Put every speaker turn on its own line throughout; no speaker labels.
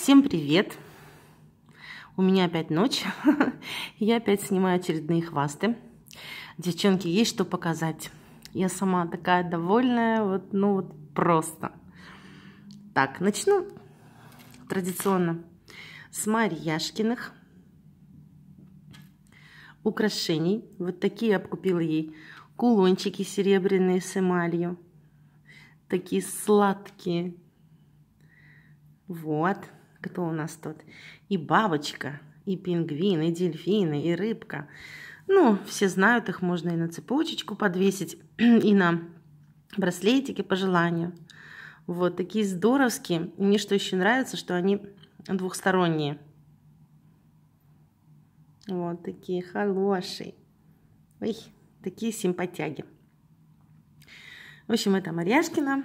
Всем привет! У меня опять ночь. Я опять снимаю очередные хвасты. Девчонки, есть что показать. Я сама такая довольная, вот, ну вот просто. Так, начну традиционно с Марьяшкиных украшений. Вот такие я купила ей кулончики серебряные с эмалью. Такие сладкие. Вот. Кто у нас тут? И бабочка, и пингвин, и дельфины, и рыбка. Ну, все знают, их можно и на цепочечку подвесить, и на браслетики по желанию. Вот, такие здоровские. Мне что еще нравится, что они двухсторонние. Вот такие хорошие. Ой, такие симпатяги. В общем, это Марьяшкина.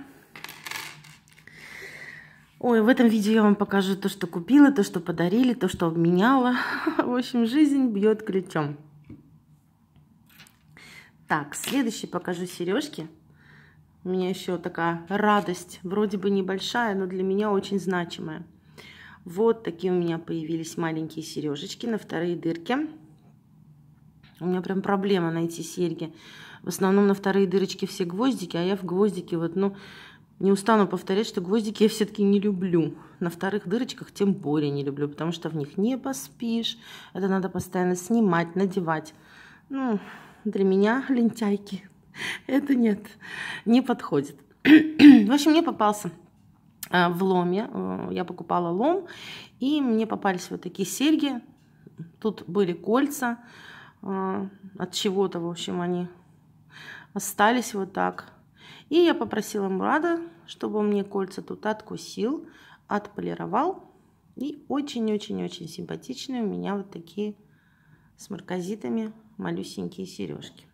Ой, в этом видео я вам покажу то, что купила, то, что подарили, то, что обменяла. В общем, жизнь бьет ключом. Так, следующий покажу сережки. У меня еще такая радость, вроде бы небольшая, но для меня очень значимая. Вот такие у меня появились маленькие сережечки на вторые дырки. У меня прям проблема найти серьги. В основном на вторые дырочки все гвоздики, а я в гвоздике вот, ну, не устану повторять, что гвоздики я все-таки не люблю. На вторых дырочках тем более не люблю, потому что в них не поспишь. Это надо постоянно снимать, надевать. Ну, для меня, лентяйки, это нет, не подходит. в общем, мне попался э, в ломе, э, я покупала лом, и мне попались вот такие серьги. Тут были кольца, э, от чего-то, в общем, они остались вот так и я попросила Мурада, чтобы он мне кольца тут откусил, отполировал. И очень-очень-очень симпатичные у меня вот такие с марказитами малюсенькие сережки.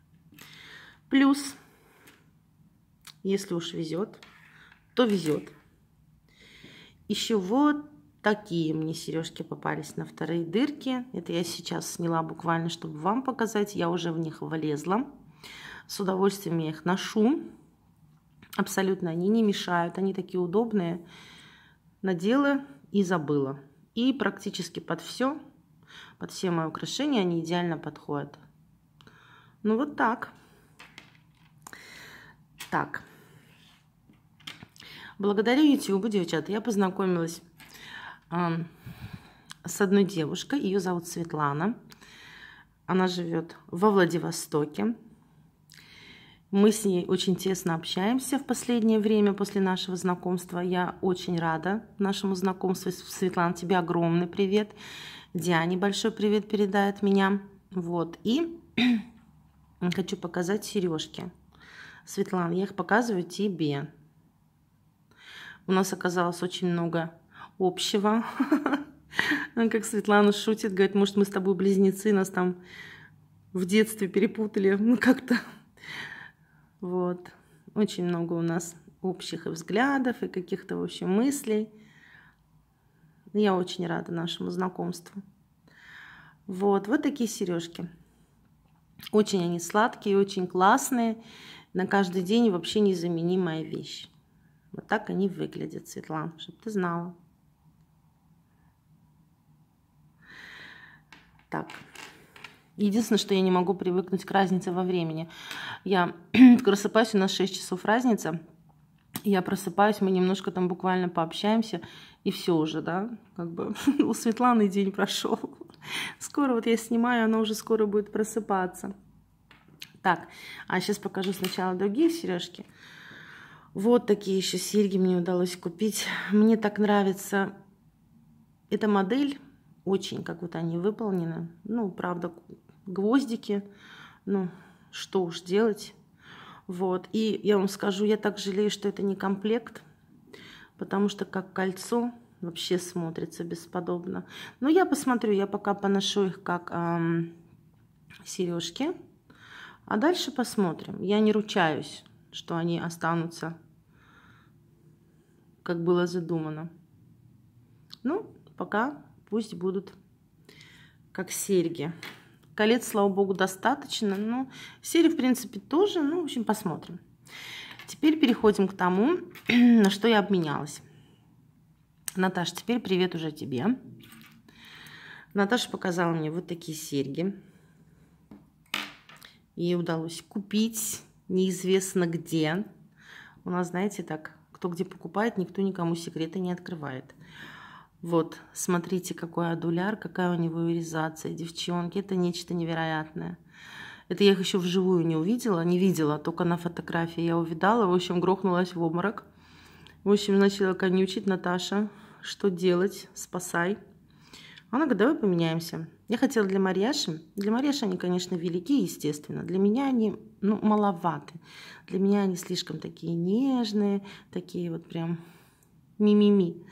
Плюс, если уж везет, то везет. Еще вот такие мне сережки попались на вторые дырки. Это я сейчас сняла буквально, чтобы вам показать. Я уже в них влезла. С удовольствием я их ношу. Абсолютно они не мешают, они такие удобные. Надела и забыла. И практически под все, под все мои украшения они идеально подходят. Ну вот так. Так. Благодарю YouTube, девчата, я познакомилась э, с одной девушкой. Ее зовут Светлана. Она живет во Владивостоке. Мы с ней очень тесно общаемся в последнее время после нашего знакомства. Я очень рада нашему знакомству. Светлана, тебе огромный привет. Диане большой привет передает меня. Вот. И хочу показать сережки. Светлана, я их показываю тебе. У нас оказалось очень много общего. Как Светлана шутит, говорит, может, мы с тобой близнецы, нас там в детстве перепутали. Ну, как-то вот. Очень много у нас общих и взглядов, и каких-то, вообще мыслей. Я очень рада нашему знакомству. Вот, вот такие сережки. Очень они сладкие, очень классные. На каждый день вообще незаменимая вещь. Вот так они выглядят, Светлана, чтобы ты знала. Так. Единственное, что я не могу привыкнуть к разнице во времени. Я просыпаюсь, у нас 6 часов разница. Я просыпаюсь, мы немножко там буквально пообщаемся, и все уже, да, как бы у Светланы день прошел. Скоро вот я снимаю, она уже скоро будет просыпаться. Так, а сейчас покажу сначала другие сережки. Вот такие еще серьги мне удалось купить. Мне так нравится эта модель. Очень как вот они выполнены. Ну, правда, гвоздики. Ну, что уж делать. Вот. И я вам скажу, я так жалею, что это не комплект, потому что как кольцо вообще смотрится бесподобно. Но я посмотрю, я пока поношу их как эм, сережки. А дальше посмотрим. Я не ручаюсь, что они останутся, как было задумано. Ну, пока пусть будут как серьги. Колец, слава богу, достаточно. Но ну, серии, в принципе, тоже. Ну, в общем, посмотрим. Теперь переходим к тому, на что я обменялась. Наташа, теперь привет уже тебе. Наташа показала мне вот такие серьги. Ей удалось купить неизвестно где. У нас, знаете, так, кто где покупает, никто никому секреты не открывает. Вот, смотрите, какой адуляр, какая у него иризация. Девчонки, это нечто невероятное. Это я их еще вживую не увидела, не видела, только на фотографии я увидала. В общем, грохнулась в обморок. В общем, начала конючить Наташа, что делать, спасай. Она говорит, давай поменяемся. Я хотела для Марьяши. Для Марьяши они, конечно, велики, естественно. Для меня они ну, маловаты. Для меня они слишком такие нежные, такие вот прям ми-ми-ми.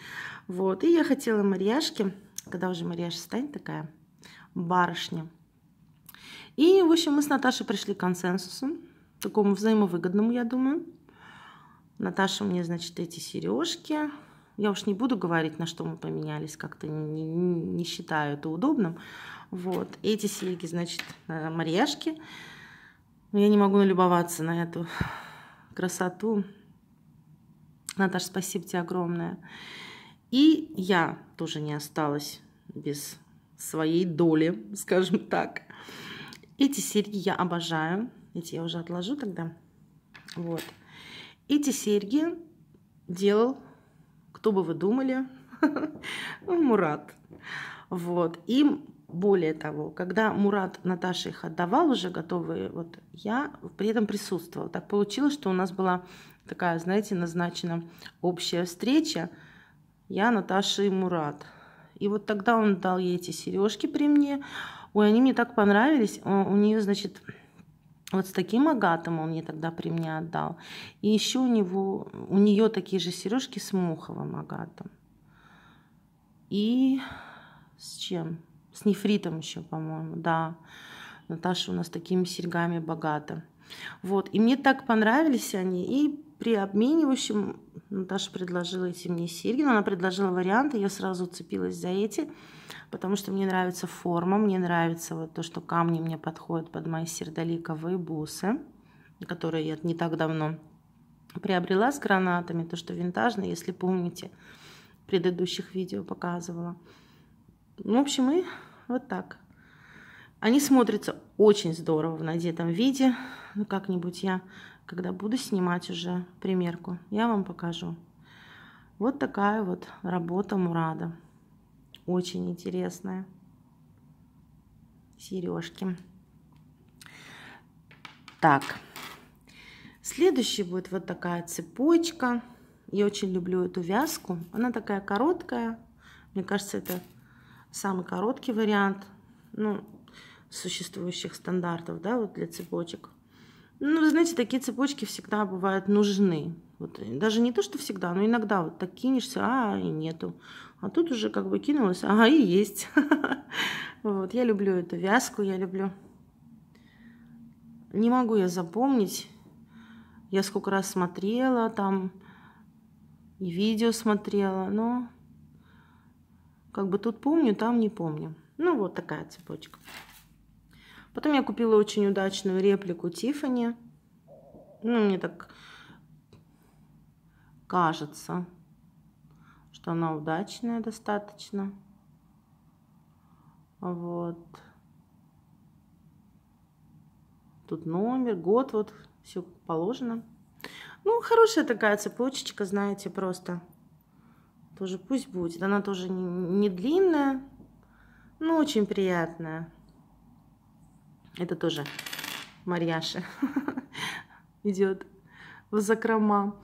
Вот. И я хотела Марьяшке, когда уже Марьяша станет такая барышня. И, в общем, мы с Наташей пришли к консенсусу, такому взаимовыгодному, я думаю. Наташа мне, значит, эти сережки. Я уж не буду говорить, на что мы поменялись, как-то не, не, не считаю это удобным. Вот. Эти серьги, значит, э, Марьяшки. я не могу налюбоваться на эту красоту. Наташа, спасибо тебе огромное. И я тоже не осталась без своей доли, скажем так. Эти серьги я обожаю. Эти я уже отложу тогда. Вот. Эти серьги делал, кто бы вы думали, Мурат. Вот. И более того, когда Мурат Наташе их отдавал уже готовые, вот я при этом присутствовала. Так получилось, что у нас была такая, знаете, назначена общая встреча, я Наташа и Мурат. И вот тогда он дал ей эти сережки при мне. Ой, они мне так понравились. У нее, значит, вот с таким агатом он мне тогда при мне отдал. И еще у него, у нее такие же сережки с муховым агатом. И с чем? С нефритом еще, по-моему, да. Наташа у нас такими серьгами богата. Вот, и мне так понравились они, и при обменивающем Наташа ну, предложила эти мне серьги, но она предложила варианты, я сразу уцепилась за эти, потому что мне нравится форма, мне нравится вот то, что камни мне подходят под мои сердоликовые бусы, которые я не так давно приобрела с гранатами, то, что винтажно, если помните, в предыдущих видео показывала. Ну, в общем, и вот так. Они смотрятся очень здорово в надетом виде. Ну, как-нибудь я когда буду снимать уже примерку, я вам покажу. Вот такая вот работа Мурада. Очень интересная. Сережки. Так. Следующий будет вот такая цепочка. Я очень люблю эту вязку. Она такая короткая. Мне кажется, это самый короткий вариант ну, существующих стандартов да, вот для цепочек. Ну, вы знаете, такие цепочки всегда бывают нужны. Вот, э, даже не то, что всегда, но иногда вот так кинешься, а, и нету. А тут уже как бы кинулась, а, и есть. Вот, я люблю эту вязку, я люблю. Не могу я запомнить. Я сколько раз смотрела там, и видео смотрела, но как бы тут помню, там не помню. Ну, вот такая цепочка. Потом я купила очень удачную реплику Тифани. Ну, мне так кажется, что она удачная достаточно. Вот. Тут номер, год, вот все положено. Ну, хорошая такая цепочечка, знаете, просто. Тоже пусть будет. Она тоже не длинная, но очень приятная. Это тоже Марьяша идет в закрома.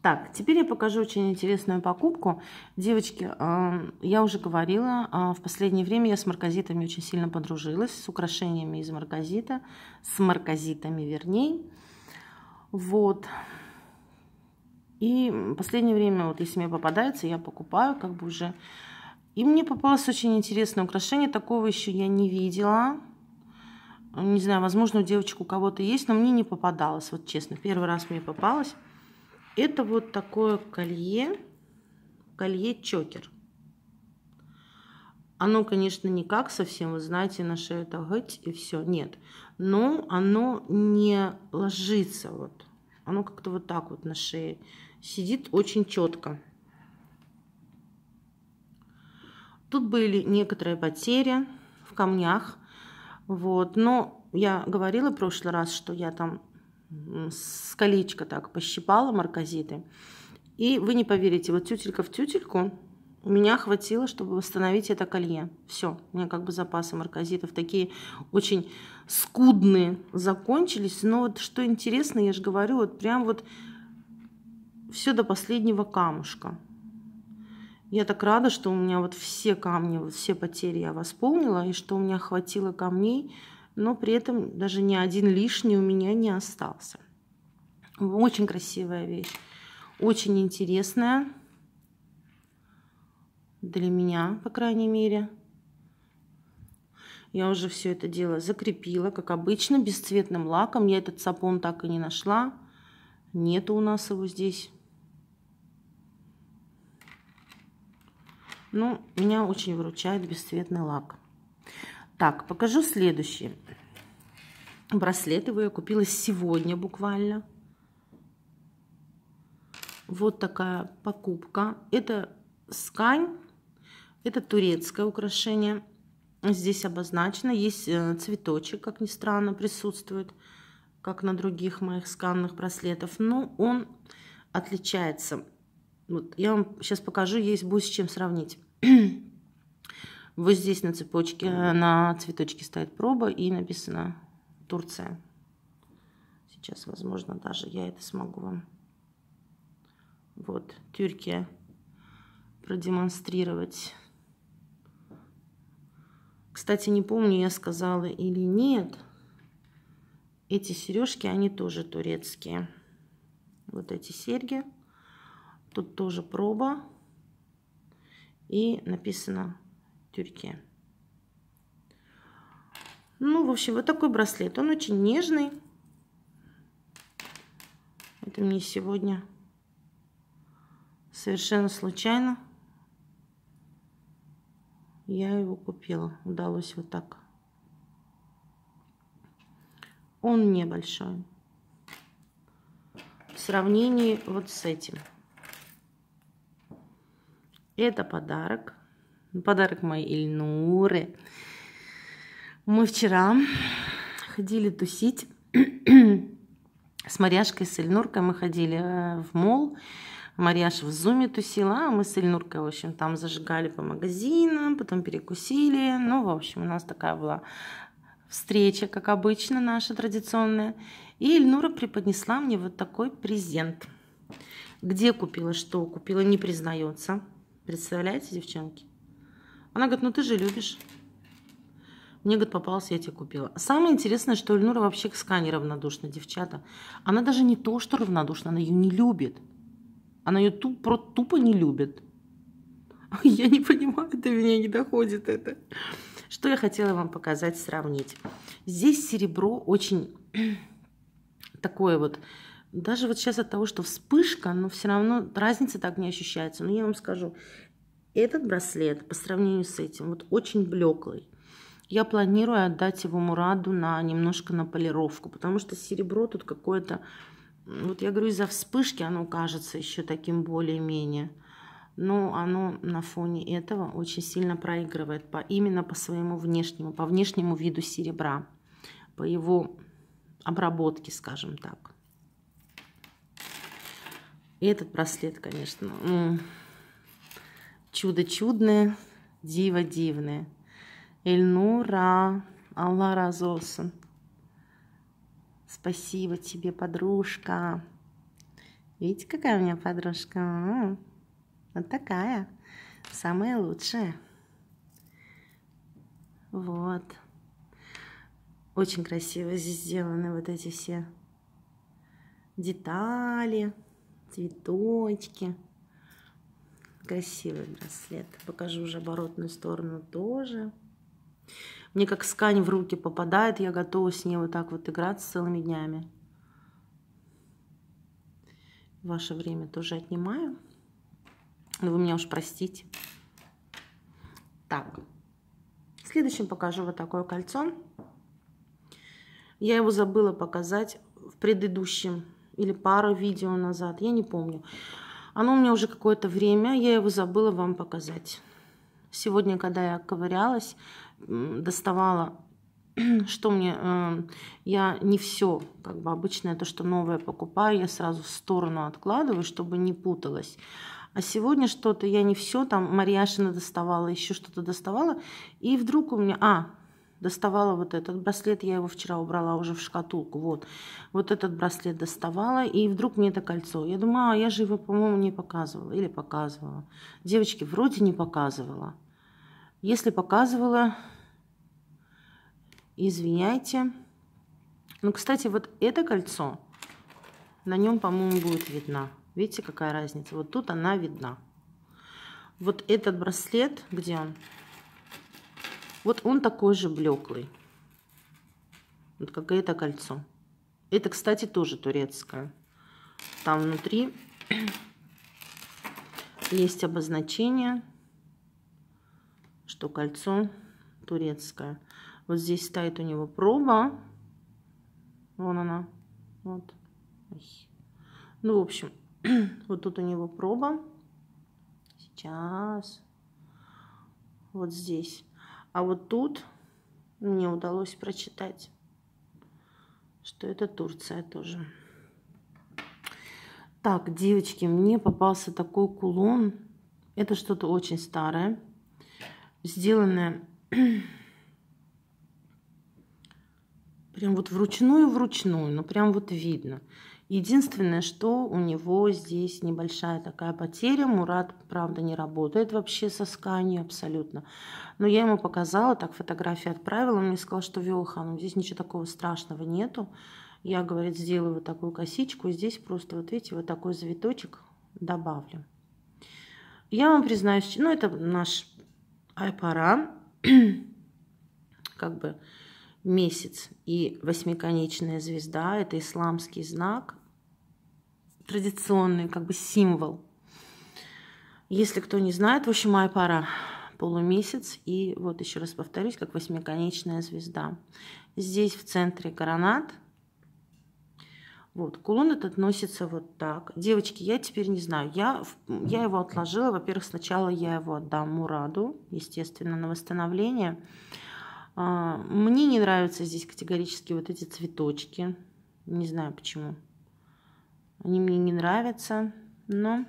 Так, теперь я покажу очень интересную покупку. Девочки, эм, я уже говорила, э, в последнее время я с марказитами очень сильно подружилась, с украшениями из марказита, с марказитами вернее. Вот. И в последнее время, вот если мне попадается, я покупаю как бы уже и мне попалось очень интересное украшение. Такого еще я не видела. Не знаю, возможно, у девочек у кого-то есть, но мне не попадалось, вот честно. Первый раз мне попалось. Это вот такое колье. Колье-чокер. Оно, конечно, никак совсем, вы знаете, на шею это гать и все, нет. Но оно не ложится вот. Оно как-то вот так вот на шее сидит очень четко. Тут были некоторые потери в камнях. Вот. Но я говорила в прошлый раз, что я там с колечка так пощипала марказиты. И вы не поверите, вот тютелька в тютельку у меня хватило, чтобы восстановить это колье. Все, у меня как бы запасы марказитов такие очень скудные закончились. Но вот что интересно, я же говорю, вот прям вот все до последнего камушка. Я так рада, что у меня вот все камни, вот все потери я восполнила, и что у меня хватило камней, но при этом даже ни один лишний у меня не остался. Очень красивая вещь, очень интересная для меня, по крайней мере. Я уже все это дело закрепила, как обычно, бесцветным лаком. Я этот сапон так и не нашла. Нету у нас его здесь. Ну, меня очень выручает бесцветный лак. Так, покажу следующий. Браслет его я купила сегодня буквально. Вот такая покупка. Это скань, это турецкое украшение. Здесь обозначено, есть э, цветочек, как ни странно, присутствует, как на других моих сканных браслетов. Но ну, он отличается вот, я вам сейчас покажу, есть будет с чем сравнить. вот здесь на цепочке, э, на цветочке стоит проба и написано Турция. Сейчас, возможно, даже я это смогу вам. Вот, Тюркия. Продемонстрировать. Кстати, не помню, я сказала или нет. Эти сережки, они тоже турецкие. Вот эти серьги. Тут тоже проба. И написано тюрке. Ну, в общем, вот такой браслет. Он очень нежный. Это мне сегодня совершенно случайно я его купила. Удалось вот так. Он небольшой. В сравнении вот с этим. Это подарок. Подарок моей Ильнуры. Мы вчера ходили тусить с Марьяшкой, с Ильнуркой. Мы ходили э, в мол. Марьяш в зуме тусила, а мы с Ильнуркой, в общем, там зажигали по магазинам, потом перекусили. Ну, в общем, у нас такая была встреча, как обычно, наша традиционная. И Ильнура преподнесла мне вот такой презент. Где купила, что купила, не признается. Представляете, девчонки? Она говорит, ну ты же любишь. Мне, говорит, попался, я тебе купила. Самое интересное, что Эльнура вообще к Скане равнодушна, девчата. Она даже не то, что равнодушна, она ее не любит. Она ее тупо, тупо не любит. Я не понимаю, до меня не доходит это. Что я хотела вам показать, сравнить. Здесь серебро очень такое вот даже вот сейчас от того, что вспышка, но ну, все равно разница так не ощущается. Но я вам скажу, этот браслет по сравнению с этим вот очень блеклый. Я планирую отдать его Мураду на немножко на полировку, потому что серебро тут какое-то, вот я говорю, из-за вспышки оно кажется еще таким более-менее. Но оно на фоне этого очень сильно проигрывает по, именно по своему внешнему, по внешнему виду серебра, по его обработке, скажем так. И этот браслет, конечно. Чудо чудное, диво дивное. Эльнура, Алла Разолсон. Спасибо тебе, подружка. Видите, какая у меня подружка? Вот такая. Самая лучшая. Вот. Очень красиво здесь сделаны вот эти все детали цветочки. Красивый браслет. Покажу уже оборотную сторону тоже. Мне как скань в руки попадает, я готова с ней вот так вот играться целыми днями. Ваше время тоже отнимаю. Но вы меня уж простите. Так. Следующим покажу вот такое кольцо. Я его забыла показать в предыдущем или пару видео назад, я не помню. Оно у меня уже какое-то время, я его забыла вам показать. Сегодня, когда я ковырялась, доставала, что мне, эм, я не все, как бы обычно то, что новое покупаю, я сразу в сторону откладываю, чтобы не путалась. А сегодня что-то, я не все, там Марьяшина доставала, еще что-то доставала, и вдруг у меня, а, доставала вот этот браслет, я его вчера убрала уже в шкатулку, вот, вот этот браслет доставала, и вдруг мне это кольцо, я думаю, а, я же его, по-моему, не показывала, или показывала, девочки, вроде не показывала, если показывала, извиняйте, ну, кстати, вот это кольцо, на нем, по-моему, будет видно. видите, какая разница, вот тут она видна, вот этот браслет, где он, вот он такой же блеклый. Вот как и это кольцо. Это, кстати, тоже турецкое. Там внутри есть обозначение, что кольцо турецкое. Вот здесь стоит у него проба. Вон она. Вот. Ну, в общем, вот тут у него проба. Сейчас. Вот здесь. А вот тут мне удалось прочитать, что это Турция тоже. Так, девочки, мне попался такой кулон. Это что-то очень старое, сделанное прям вот вручную-вручную, но прям вот видно. Единственное, что у него здесь небольшая такая потеря. Мурат, правда, не работает вообще со сканью абсолютно. Но я ему показала, так фотографии отправила. Он мне сказал, что Виохан, здесь ничего такого страшного нету. Я, говорит, сделаю вот такую косичку. Здесь просто, вот видите, вот такой завиточек добавлю. Я вам признаюсь, ну, это наш айпара, как бы месяц и восьмиконечная звезда – это исламский знак, традиционный как бы символ. Если кто не знает, в общем, моя пара полумесяц и вот еще раз повторюсь, как восьмиконечная звезда. Здесь в центре коронат. Вот, кулон этот носится вот так. Девочки, я теперь не знаю. Я, я его отложила. Во-первых, сначала я его отдам Мураду, естественно, на восстановление. А, мне не нравятся здесь категорически вот эти цветочки. Не знаю почему. Они мне не нравятся, но...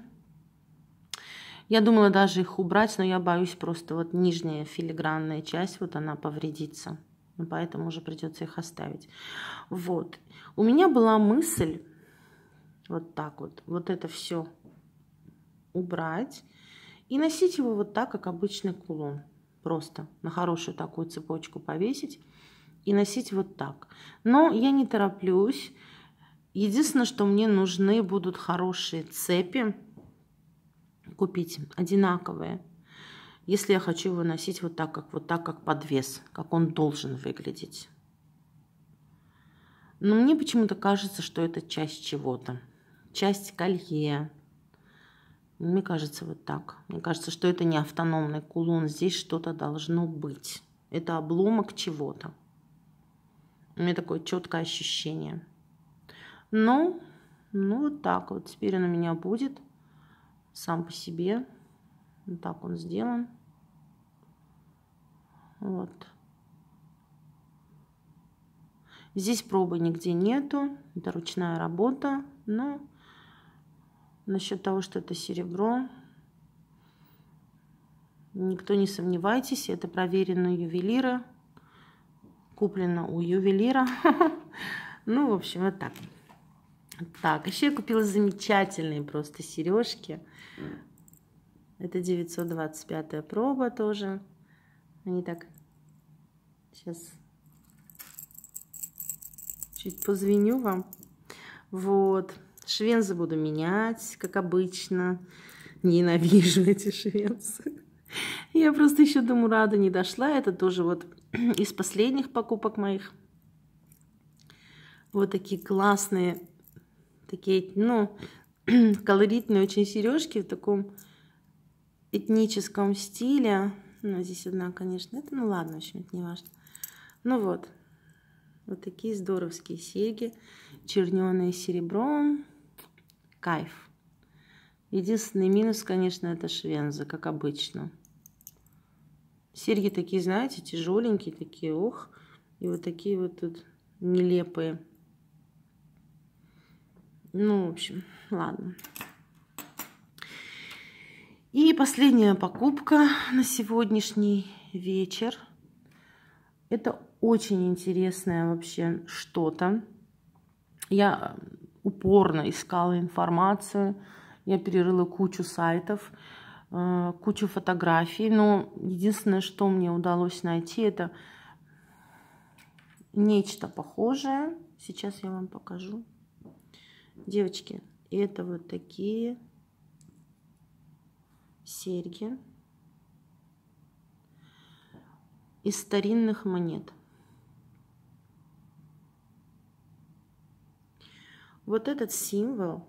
Я думала даже их убрать, но я боюсь просто вот нижняя филигранная часть, вот она повредится. Ну, поэтому уже придется их оставить. Вот. У меня была мысль вот так вот, вот это все убрать и носить его вот так, как обычный кулон. Просто на хорошую такую цепочку повесить и носить вот так. Но я не тороплюсь. Единственное, что мне нужны будут хорошие цепи купить, одинаковые. Если я хочу его носить вот так, как, вот так, как подвес, как он должен выглядеть. Но мне почему-то кажется, что это часть чего-то. Часть колье. Мне кажется, вот так. Мне кажется, что это не автономный кулон. Здесь что-то должно быть. Это обломок чего-то. У меня такое четкое ощущение. Ну, ну вот так вот. Теперь он у меня будет сам по себе. Вот так он сделан. Вот. Здесь пробы нигде нету. Это ручная работа. Но насчет того, что это серебро, никто не сомневайтесь. Это проверено ювелира. Куплено у ювелира. Ну, в общем, вот так. Так, еще я купила замечательные просто сережки. Это 925 проба тоже. Они так сейчас чуть позвеню вам. Вот. Швензы буду менять, как обычно. Ненавижу эти швензы. Я просто еще до Мурада не дошла. Это тоже вот из последних покупок моих. Вот такие классные такие, ну, колоритные очень сережки в таком этническом стиле. Ну, здесь одна, конечно, это, ну ладно, в общем, это не важно. Ну вот, вот такие здоровские серьги, черненые серебром. Кайф. Единственный минус, конечно, это швензы как обычно. Серьги такие, знаете, тяжеленькие такие, ох. И вот такие вот тут нелепые. Ну, в общем, ладно. И последняя покупка на сегодняшний вечер. Это очень интересное вообще что-то. Я э, упорно искала информацию, я перерыла кучу сайтов, э, кучу фотографий, но единственное, что мне удалось найти, это нечто похожее. Сейчас я вам покажу. Девочки, это вот такие серьги из старинных монет. Вот этот символ,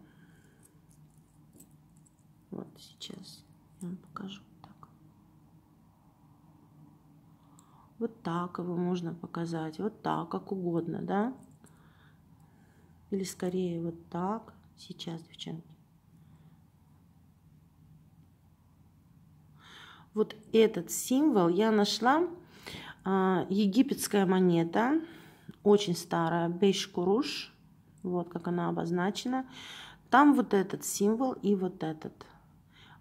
вот сейчас я вам покажу. Так. Вот так его можно показать, вот так, как угодно, да? Или скорее вот так сейчас, девчонки. Вот этот символ я нашла. А, египетская монета, очень старая, бейш Вот как она обозначена. Там вот этот символ и вот этот.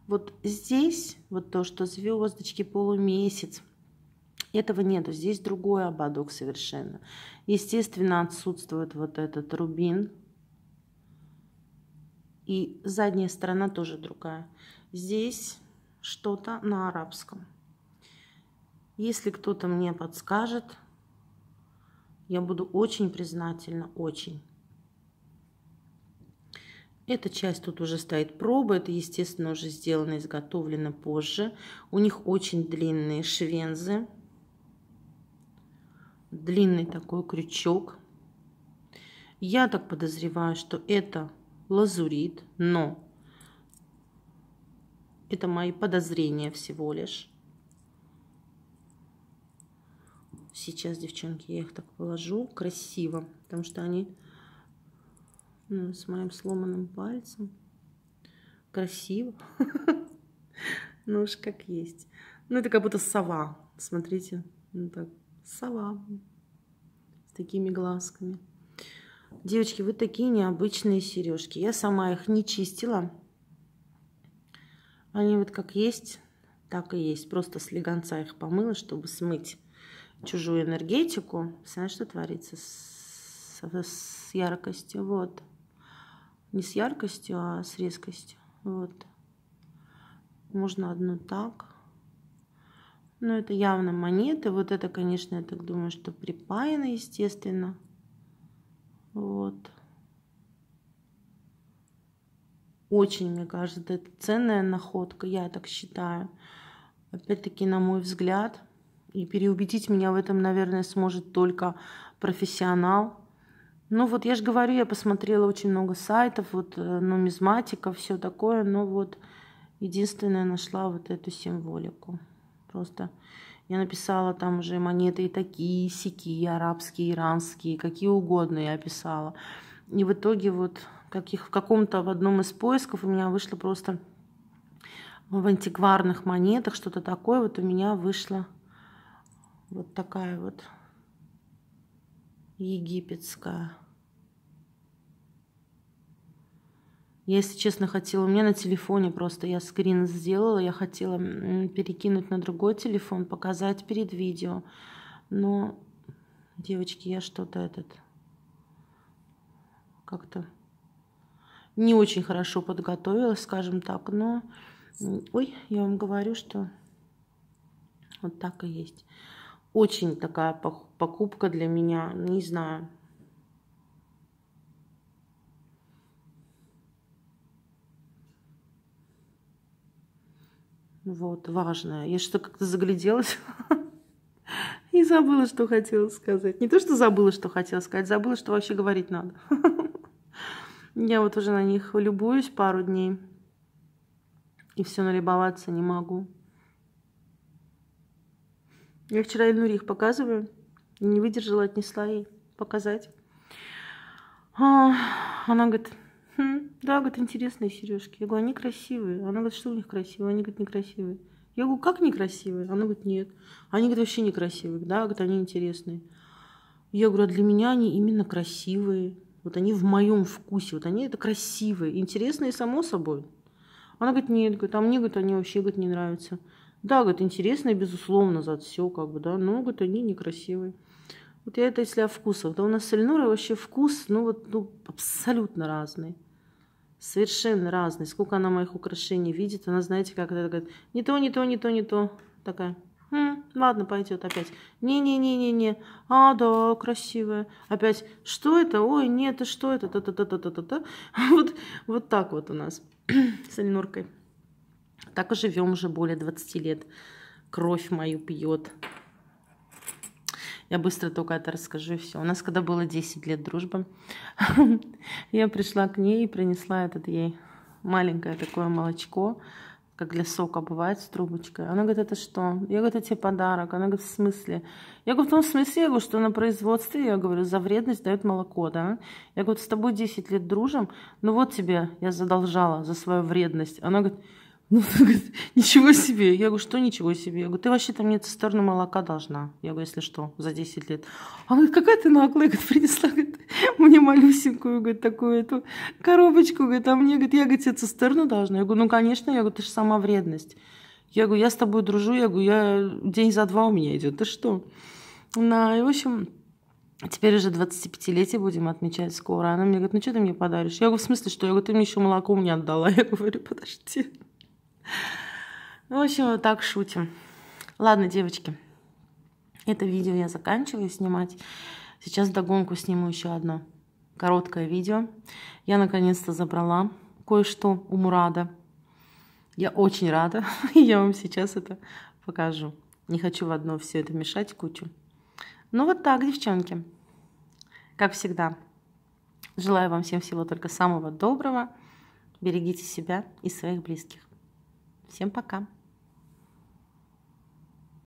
Вот здесь, вот то, что звездочки, полумесяц – этого нету. Здесь другой ободок совершенно. Естественно, отсутствует вот этот рубин. И задняя сторона тоже другая. Здесь что-то на арабском. Если кто-то мне подскажет, я буду очень признательна, очень. Эта часть тут уже стоит проба, это, естественно, уже сделано, изготовлено позже. У них очень длинные швензы длинный такой крючок. Я так подозреваю, что это лазурит, но это мои подозрения всего лишь. Сейчас, девчонки, я их так положу красиво, потому что они ну, с моим сломанным пальцем. Красиво. Ну уж как есть. Ну это как будто сова. Смотрите, ну так сова с такими глазками. Девочки, вы такие необычные сережки. Я сама их не чистила. Они вот как есть, так и есть. Просто слегонца их помыла, чтобы смыть чужую энергетику. Знаешь, что творится с, с яркостью? Вот. Не с яркостью, а с резкостью. Вот. Можно одну так. Но ну, это явно монеты. Вот это, конечно, я так думаю, что припаяно, естественно. Вот. Очень, мне кажется, это ценная находка, я так считаю. Опять-таки, на мой взгляд. И переубедить меня в этом, наверное, сможет только профессионал. Ну вот я же говорю, я посмотрела очень много сайтов, вот э, нумизматика, все такое, но ну вот единственное нашла вот эту символику. Просто я написала там уже монеты и такие, и сики, и арабские, и иранские, какие угодно я описала. И в итоге вот каких, в каком-то в одном из поисков у меня вышло просто в антикварных монетах, что-то такое, вот у меня вышла вот такая вот египетская Я, если честно, хотела, у меня на телефоне просто, я скрин сделала, я хотела перекинуть на другой телефон, показать перед видео. Но, девочки, я что-то этот, как-то не очень хорошо подготовилась, скажем так, но... Ой, я вам говорю, что вот так и есть. Очень такая покупка для меня, не знаю, Вот, важное. Я что-то как-то загляделась и забыла, что хотела сказать. Не то, что забыла, что хотела сказать, забыла, что вообще говорить надо. Я вот уже на них любуюсь пару дней. И все налибоваться не могу. Я вчера Эльнурих показываю. Не выдержала, отнесла ей показать. А, она говорит, Хм, да, говорит, интересные сережки. Я говорю, они красивые. Она говорит, что у них красивые? Они говорят, некрасивые. Я говорю, как некрасивые? Она говорит, нет. Они говорят, вообще некрасивые. Да, говорит, они интересные. Я говорю, а для меня они именно красивые. Вот они в моем вкусе. Вот они это красивые. Интересные, само собой. Она говорит, нет, говорит, а мне, говорит, они вообще, говорит, не нравятся. Да, говорит, интересные, безусловно, за все, как бы, да, но, говорит, они некрасивые. Вот я это если о вкусах. Да у нас с Эльнорой вообще вкус, ну вот, ну, абсолютно разный совершенно разные. Сколько она моих украшений видит, она, знаете, как это говорит, не то, не то, не то, не то. Такая, хм, ладно, пойдет опять. Не-не-не-не-не, а, да, красивая. Опять, что это? Ой, нет, это что это? Та-та-та-та-та-та. Вот, вот так вот у нас с Эльнуркой. Так и живем уже более 20 лет. Кровь мою пьет. Я быстро только это расскажу, и все. У нас когда было 10 лет дружбы, я пришла к ней и принесла этот ей маленькое такое молочко, как для сока бывает с трубочкой. Она говорит, это что? Я говорю, это тебе подарок. Она говорит, в смысле? Я говорю, в том смысле, я говорю, что на производстве, я говорю, за вредность дают молоко, да? Я говорю, с тобой 10 лет дружим, ну вот тебе я задолжала за свою вредность. Она говорит, ну, говорит, ничего себе. Я говорю, что ничего себе? Я говорю, ты вообще-то мне цистерну молока должна. Я говорю, если что, за 10 лет. А говорит, какая ты наглая, говорит, принесла говорит, мне малюсенькую, говорит, такую эту коробочку, говорит, а мне, говорит, я, говорит, тебе цистерну должна. Я говорю, ну, конечно, я говорю, ты же сама вредность. Я говорю, я с тобой дружу, я говорю, я день за два у меня идет, ты что? На, и, в общем, Теперь уже 25-летие будем отмечать скоро. Она мне говорит, ну что ты мне подаришь? Я говорю, в смысле, что? Я говорю, ты мне еще молоко не отдала. Я говорю, подожди. Ну, в общем, вот так шутим. Ладно, девочки, это видео я заканчиваю снимать. Сейчас догонку сниму еще одно короткое видео. Я наконец-то забрала кое-что у Мурада. Я очень рада, и я вам сейчас это покажу. Не хочу в одно все это мешать кучу. Ну вот так, девчонки. Как всегда, желаю вам всем всего только самого доброго. Берегите себя и своих близких. Всем пока!